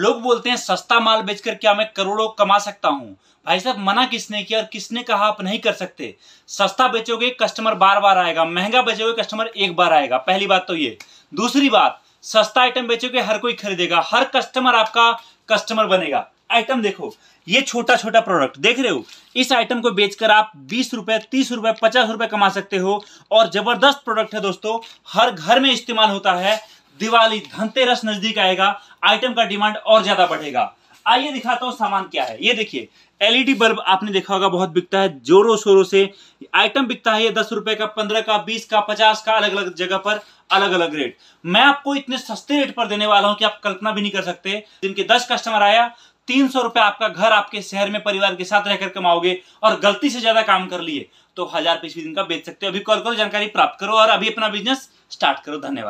लोग बोलते हैं सस्ता माल बेचकर क्या मैं करोड़ों कमा सकता हूं भाई साहब मना किसने किया और किसने कहा आप नहीं कर सकते सस्ता बेचोगे कस्टमर बार बार आएगा महंगा बेचोगे कस्टमर एक बार आएगा पहली बात तो ये दूसरी बात सस्ता आइटम बेचोगे हर कोई खरीदेगा हर कस्टमर आपका कस्टमर बनेगा आइटम देखो ये छोटा छोटा प्रोडक्ट देख रहे हो इस आइटम को बेचकर आप बीस रुपए तीस रुपए पचास रुपए कमा सकते हो और जबरदस्त प्रोडक्ट है दोस्तों हर घर में इस्तेमाल होता है दिवाली धनतेरस नजदीक आएगा आइटम का डिमांड और ज्यादा बढ़ेगा आइए दिखाता हूँ सामान क्या है ये देखिए एलईडी बल्ब आपने देखा होगा बहुत बिकता है जोरों शोरों से आइटम बिकता है ये दस रुपए का पंद्रह का बीस का पचास का अलग अलग जगह पर अलग अलग रेट मैं आपको इतने सस्ते रेट पर देने वाला हूं कि आप कल्पना भी नहीं कर सकते जिनके दस कस्टमर आया तीन सौ रुपए आपका घर आपके शहर में परिवार के साथ रहकर कमाओगे और गलती से ज्यादा काम कर लिए तो हजार पीस भी दिन का बेच सकते हो अभी कॉल करो जानकारी प्राप्त करो और अभी अपना बिजनेस स्टार्ट करो धन्यवाद